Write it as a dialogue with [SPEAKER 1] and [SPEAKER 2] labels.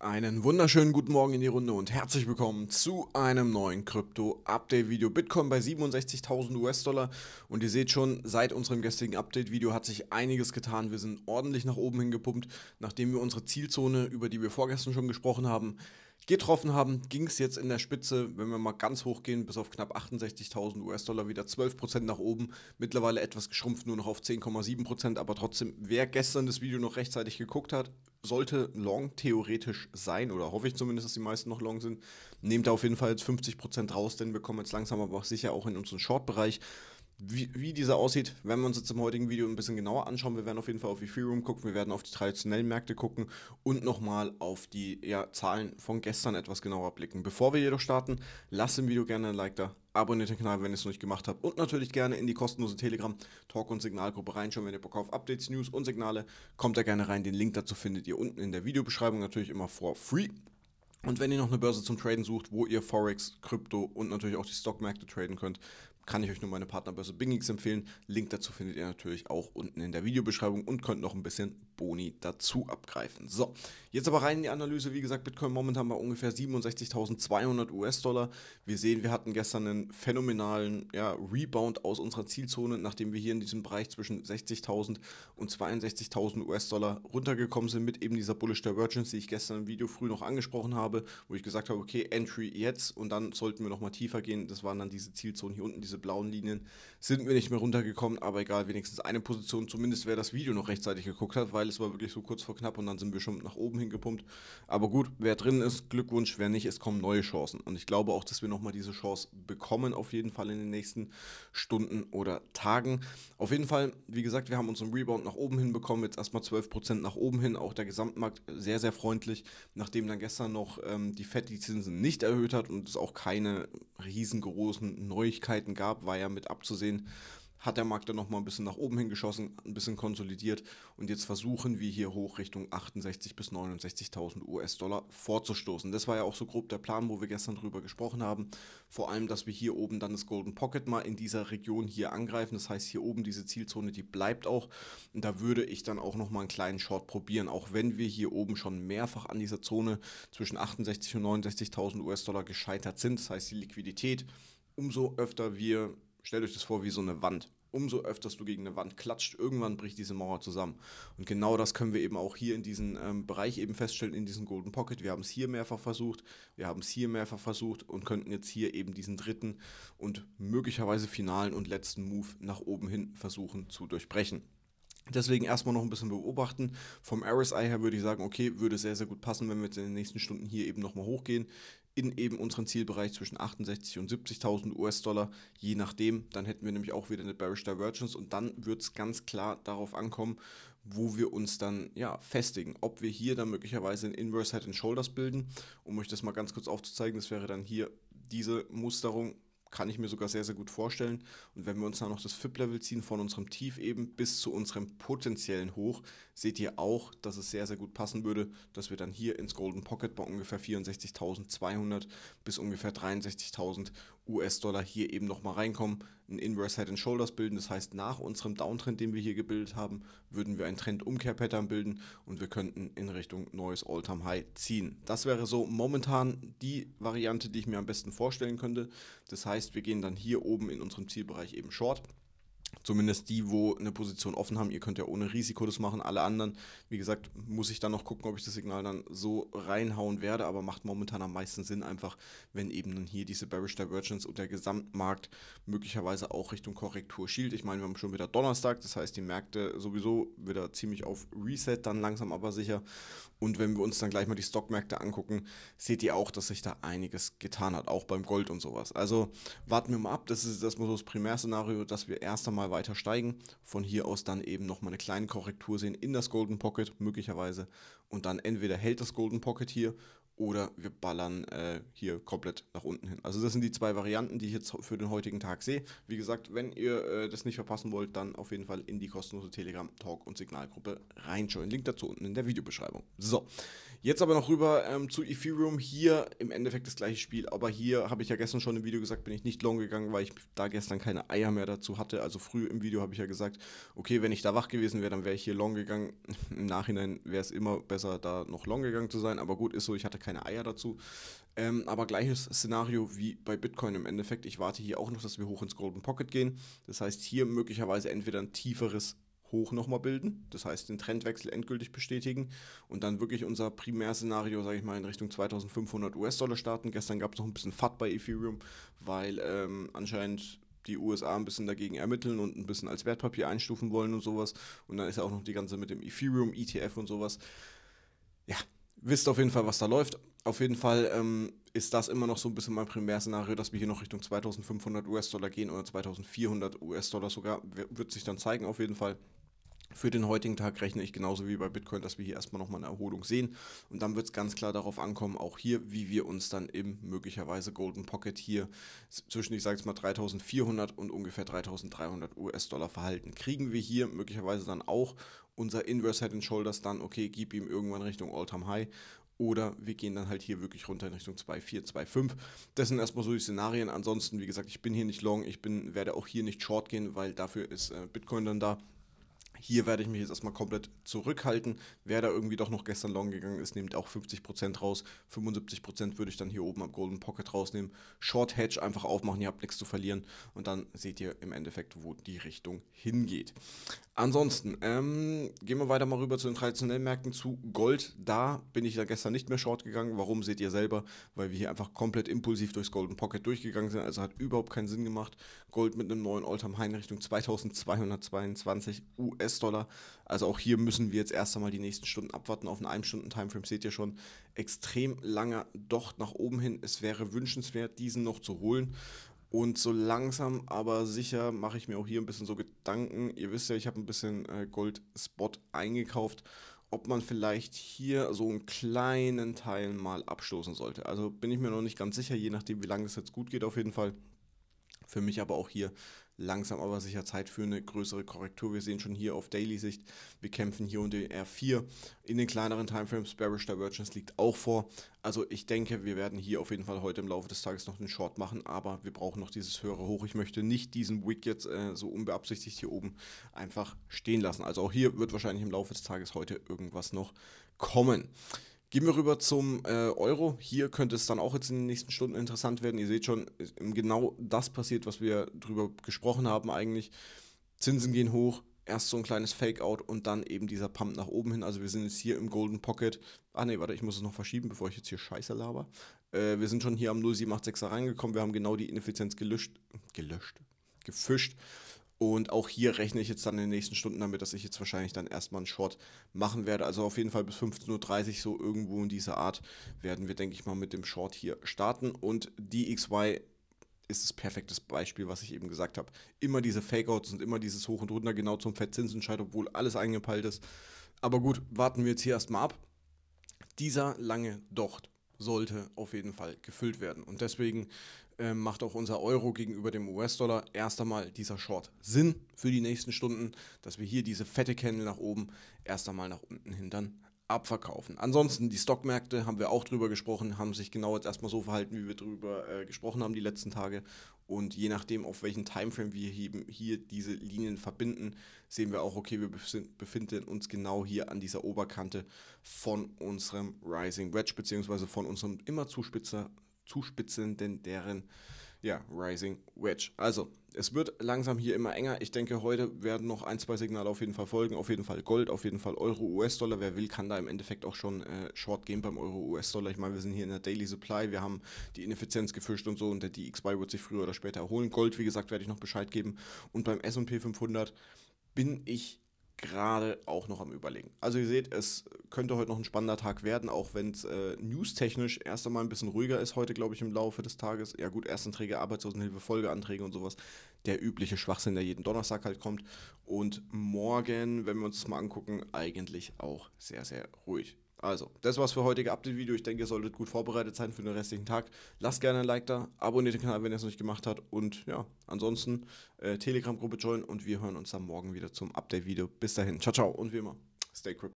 [SPEAKER 1] Einen wunderschönen guten Morgen in die Runde und herzlich willkommen zu einem neuen Krypto-Update-Video. Bitcoin bei 67.000 US-Dollar und ihr seht schon, seit unserem gestrigen Update-Video hat sich einiges getan. Wir sind ordentlich nach oben hingepumpt, nachdem wir unsere Zielzone, über die wir vorgestern schon gesprochen haben, getroffen haben, ging es jetzt in der Spitze, wenn wir mal ganz hoch gehen, bis auf knapp 68.000 US-Dollar wieder 12% nach oben. Mittlerweile etwas geschrumpft, nur noch auf 10,7%. Aber trotzdem, wer gestern das Video noch rechtzeitig geguckt hat, sollte long theoretisch sein, oder hoffe ich zumindest, dass die meisten noch long sind. Nehmt da auf jeden Fall jetzt 50% raus, denn wir kommen jetzt langsam aber sicher auch in unseren Short-Bereich. Wie, wie dieser aussieht, werden wir uns jetzt im heutigen Video ein bisschen genauer anschauen. Wir werden auf jeden Fall auf Ethereum gucken, wir werden auf die traditionellen Märkte gucken und nochmal auf die ja, Zahlen von gestern etwas genauer blicken. Bevor wir jedoch starten, lasst dem Video gerne ein Like da, abonniert den Kanal, wenn ihr es noch nicht gemacht habt und natürlich gerne in die kostenlose Telegram Talk und Signalgruppe reinschauen, wenn ihr Bock auf Updates, News und Signale, kommt da gerne rein. Den Link dazu findet ihr unten in der Videobeschreibung natürlich immer for free. Und wenn ihr noch eine Börse zum Traden sucht, wo ihr Forex, Krypto und natürlich auch die Stockmärkte traden könnt, kann ich euch nur meine Partnerbörse Bingix empfehlen. Link dazu findet ihr natürlich auch unten in der Videobeschreibung und könnt noch ein bisschen Boni dazu abgreifen. So, jetzt aber rein in die Analyse. Wie gesagt, Bitcoin momentan bei ungefähr 67.200 US-Dollar. Wir sehen, wir hatten gestern einen phänomenalen ja, Rebound aus unserer Zielzone, nachdem wir hier in diesem Bereich zwischen 60.000 und 62.000 US-Dollar runtergekommen sind mit eben dieser Bullish Divergence, die ich gestern im Video früh noch angesprochen habe, wo ich gesagt habe, okay, Entry jetzt und dann sollten wir nochmal tiefer gehen. Das waren dann diese Zielzonen hier unten, diese diese blauen Linien sind wir nicht mehr runtergekommen, aber egal, wenigstens eine Position, zumindest wer das Video noch rechtzeitig geguckt hat, weil es war wirklich so kurz vor knapp und dann sind wir schon nach oben hingepumpt. Aber gut, wer drin ist, Glückwunsch, wer nicht, es kommen neue Chancen. Und ich glaube auch, dass wir nochmal diese Chance bekommen, auf jeden Fall in den nächsten Stunden oder Tagen. Auf jeden Fall, wie gesagt, wir haben unseren Rebound nach oben hinbekommen, jetzt erstmal 12% nach oben hin, auch der Gesamtmarkt sehr, sehr freundlich, nachdem dann gestern noch ähm, die FED die Zinsen nicht erhöht hat und es auch keine riesengroßen Neuigkeiten gab gab, war ja mit abzusehen, hat der Markt dann nochmal ein bisschen nach oben hingeschossen, ein bisschen konsolidiert und jetzt versuchen wir hier hoch Richtung 68.000 bis 69.000 US-Dollar vorzustoßen. Das war ja auch so grob der Plan, wo wir gestern drüber gesprochen haben. Vor allem, dass wir hier oben dann das Golden Pocket mal in dieser Region hier angreifen. Das heißt, hier oben diese Zielzone, die bleibt auch. Und da würde ich dann auch nochmal einen kleinen Short probieren, auch wenn wir hier oben schon mehrfach an dieser Zone zwischen 68.000 und 69.000 US-Dollar gescheitert sind. Das heißt, die Liquidität umso öfter wir, stellt euch das vor wie so eine Wand, umso öfter du gegen eine Wand klatscht, irgendwann bricht diese Mauer zusammen. Und genau das können wir eben auch hier in diesem ähm, Bereich eben feststellen, in diesem Golden Pocket. Wir haben es hier mehrfach versucht, wir haben es hier mehrfach versucht und könnten jetzt hier eben diesen dritten und möglicherweise finalen und letzten Move nach oben hin versuchen zu durchbrechen. Deswegen erstmal noch ein bisschen beobachten. Vom RSI her würde ich sagen, okay, würde sehr, sehr gut passen, wenn wir jetzt in den nächsten Stunden hier eben nochmal hochgehen in eben unseren Zielbereich zwischen 68 und 70.000 US-Dollar, je nachdem. Dann hätten wir nämlich auch wieder eine Bearish Divergence und dann wird es ganz klar darauf ankommen, wo wir uns dann ja festigen. Ob wir hier dann möglicherweise ein Inverse Head and Shoulders bilden, um euch das mal ganz kurz aufzuzeigen, das wäre dann hier diese Musterung kann ich mir sogar sehr, sehr gut vorstellen. Und wenn wir uns dann noch das FIP-Level ziehen von unserem Tief eben bis zu unserem potenziellen Hoch, seht ihr auch, dass es sehr, sehr gut passen würde, dass wir dann hier ins Golden Pocket bei ungefähr 64.200 bis ungefähr 63.000 US-Dollar hier eben nochmal reinkommen, ein Inverse Head and Shoulders bilden. Das heißt, nach unserem Downtrend, den wir hier gebildet haben, würden wir ein umkehr pattern bilden und wir könnten in Richtung neues All-Time High ziehen. Das wäre so momentan die Variante, die ich mir am besten vorstellen könnte. Das heißt, wir gehen dann hier oben in unserem Zielbereich eben Short Zumindest die, wo eine Position offen haben. Ihr könnt ja ohne Risiko das machen. Alle anderen, wie gesagt, muss ich dann noch gucken, ob ich das Signal dann so reinhauen werde. Aber macht momentan am meisten Sinn, einfach, wenn eben dann hier diese Bearish Divergence und der Gesamtmarkt möglicherweise auch Richtung Korrektur schielt. Ich meine, wir haben schon wieder Donnerstag. Das heißt, die Märkte sowieso wieder ziemlich auf Reset, dann langsam aber sicher. Und wenn wir uns dann gleich mal die Stockmärkte angucken, seht ihr auch, dass sich da einiges getan hat. Auch beim Gold und sowas. Also warten wir mal ab. Das ist das, ist das Primärszenario, dass wir erst einmal nochmal weiter steigen. Von hier aus dann eben nochmal eine kleine Korrektur sehen in das Golden Pocket möglicherweise. Und dann entweder hält das Golden Pocket hier oder wir ballern äh, hier komplett nach unten hin. Also das sind die zwei Varianten, die ich jetzt für den heutigen Tag sehe. Wie gesagt, wenn ihr äh, das nicht verpassen wollt, dann auf jeden Fall in die kostenlose Telegram Talk und Signalgruppe reinschauen. Link dazu unten in der Videobeschreibung. So, jetzt aber noch rüber ähm, zu Ethereum. Hier im Endeffekt das gleiche Spiel, aber hier habe ich ja gestern schon im Video gesagt, bin ich nicht long gegangen, weil ich da gestern keine Eier mehr dazu hatte. Also früh im Video habe ich ja gesagt, okay, wenn ich da wach gewesen wäre, dann wäre ich hier long gegangen. Im Nachhinein wäre es immer besser, da noch long gegangen zu sein, aber gut ist so, ich hatte keine keine Eier dazu. Ähm, aber gleiches Szenario wie bei Bitcoin im Endeffekt. Ich warte hier auch noch, dass wir hoch ins Golden Pocket gehen. Das heißt, hier möglicherweise entweder ein tieferes Hoch nochmal bilden, das heißt den Trendwechsel endgültig bestätigen und dann wirklich unser Primärszenario, sage ich mal, in Richtung 2500 US-Dollar starten. Gestern gab es noch ein bisschen Fat bei Ethereum, weil ähm, anscheinend die USA ein bisschen dagegen ermitteln und ein bisschen als Wertpapier einstufen wollen und sowas. Und dann ist ja auch noch die ganze mit dem Ethereum, ETF und sowas. Ja, wisst auf jeden Fall, was da läuft. Auf jeden Fall ähm, ist das immer noch so ein bisschen mein Primärszenario, dass wir hier noch Richtung 2500 US-Dollar gehen oder 2400 US-Dollar sogar. Wird sich dann zeigen, auf jeden Fall. Für den heutigen Tag rechne ich genauso wie bei Bitcoin, dass wir hier erstmal nochmal eine Erholung sehen. Und dann wird es ganz klar darauf ankommen, auch hier, wie wir uns dann im möglicherweise Golden Pocket hier zwischen, ich sage jetzt mal, 3400 und ungefähr 3300 US-Dollar verhalten. Kriegen wir hier möglicherweise dann auch unser Inverse Head and Shoulders dann, okay, gib ihm irgendwann Richtung All-Time High oder wir gehen dann halt hier wirklich runter in Richtung 2,4, 2,5. Das sind erstmal so die Szenarien. Ansonsten, wie gesagt, ich bin hier nicht long, ich bin, werde auch hier nicht short gehen, weil dafür ist äh, Bitcoin dann da. Hier werde ich mich jetzt erstmal komplett zurückhalten. Wer da irgendwie doch noch gestern long gegangen ist, nehmt auch 50% raus. 75% würde ich dann hier oben am Golden Pocket rausnehmen. Short Hedge einfach aufmachen, ihr habt nichts zu verlieren. Und dann seht ihr im Endeffekt, wo die Richtung hingeht. Ansonsten ähm, gehen wir weiter mal rüber zu den traditionellen Märkten zu Gold. Da bin ich ja gestern nicht mehr short gegangen. Warum seht ihr selber? Weil wir hier einfach komplett impulsiv durchs Golden Pocket durchgegangen sind. Also hat überhaupt keinen Sinn gemacht. Gold mit einem neuen All-Time-High in Richtung 2222 US. US-Dollar. Also auch hier müssen wir jetzt erst einmal die nächsten Stunden abwarten. Auf einen 1-Stunden-Timeframe seht ihr schon extrem lange Docht nach oben hin. Es wäre wünschenswert, diesen noch zu holen. Und so langsam, aber sicher mache ich mir auch hier ein bisschen so Gedanken. Ihr wisst ja, ich habe ein bisschen äh, Gold-Spot eingekauft, ob man vielleicht hier so einen kleinen Teil mal abstoßen sollte. Also bin ich mir noch nicht ganz sicher, je nachdem, wie lange es jetzt gut geht, auf jeden Fall. Für mich aber auch hier langsam aber sicher Zeit für eine größere Korrektur. Wir sehen schon hier auf Daily-Sicht, wir kämpfen hier unter den R4 in den kleineren Timeframes. Bearish Divergence liegt auch vor. Also ich denke, wir werden hier auf jeden Fall heute im Laufe des Tages noch einen Short machen, aber wir brauchen noch dieses höhere Hoch. Ich möchte nicht diesen Wick jetzt äh, so unbeabsichtigt hier oben einfach stehen lassen. Also auch hier wird wahrscheinlich im Laufe des Tages heute irgendwas noch kommen. Gehen wir rüber zum äh, Euro. Hier könnte es dann auch jetzt in den nächsten Stunden interessant werden. Ihr seht schon, ähm, genau das passiert, was wir drüber gesprochen haben eigentlich. Zinsen gehen hoch, erst so ein kleines Fake-Out und dann eben dieser Pump nach oben hin. Also wir sind jetzt hier im Golden Pocket. Ah ne, warte, ich muss es noch verschieben, bevor ich jetzt hier Scheiße laber. Äh, wir sind schon hier am 0786er reingekommen. Wir haben genau die Ineffizienz gelöscht. Gelöscht. Gefischt. Und auch hier rechne ich jetzt dann in den nächsten Stunden damit, dass ich jetzt wahrscheinlich dann erstmal einen Short machen werde. Also auf jeden Fall bis 15.30 Uhr, so irgendwo in dieser Art, werden wir, denke ich mal, mit dem Short hier starten. Und die XY ist das perfekte Beispiel, was ich eben gesagt habe. Immer diese Fakeouts und immer dieses Hoch und Runter genau zum Fettzinsentscheid, obwohl alles eingepeilt ist. Aber gut, warten wir jetzt hier erstmal ab. Dieser lange Docht sollte auf jeden Fall gefüllt werden. Und deswegen äh, macht auch unser Euro gegenüber dem US-Dollar erst einmal dieser Short Sinn für die nächsten Stunden, dass wir hier diese fette Candle nach oben erst einmal nach unten hin dann abverkaufen. Ansonsten, die Stockmärkte, haben wir auch drüber gesprochen, haben sich genau jetzt erstmal so verhalten, wie wir drüber äh, gesprochen haben die letzten Tage. Und je nachdem, auf welchen Timeframe wir eben hier diese Linien verbinden, sehen wir auch, okay, wir befinden uns genau hier an dieser Oberkante von unserem Rising Wedge, beziehungsweise von unserem immer zuspitzenden, deren ja, Rising Wedge. Also, es wird langsam hier immer enger. Ich denke, heute werden noch ein, zwei Signale auf jeden Fall folgen. Auf jeden Fall Gold, auf jeden Fall Euro, US-Dollar. Wer will, kann da im Endeffekt auch schon äh, Short gehen beim Euro, US-Dollar. Ich meine, wir sind hier in der Daily Supply. Wir haben die Ineffizienz gefischt und so. Und der DXY wird sich früher oder später erholen. Gold, wie gesagt, werde ich noch Bescheid geben. Und beim SP 500 bin ich gerade auch noch am Überlegen. Also ihr seht, es könnte heute noch ein spannender Tag werden, auch wenn es äh, newstechnisch erst einmal ein bisschen ruhiger ist heute, glaube ich, im Laufe des Tages. Ja gut, Erstanträge, Arbeitslosenhilfe, Folgeanträge und sowas. Der übliche Schwachsinn, der jeden Donnerstag halt kommt. Und morgen, wenn wir uns das mal angucken, eigentlich auch sehr, sehr ruhig. Also, das war's für heutige Update-Video. Ich denke, ihr solltet gut vorbereitet sein für den restlichen Tag. Lasst gerne ein Like da, abonniert den Kanal, wenn ihr es noch nicht gemacht habt. Und ja, ansonsten äh, Telegram-Gruppe joinen und wir hören uns dann morgen wieder zum Update-Video. Bis dahin, ciao, ciao und wie immer, stay crypto.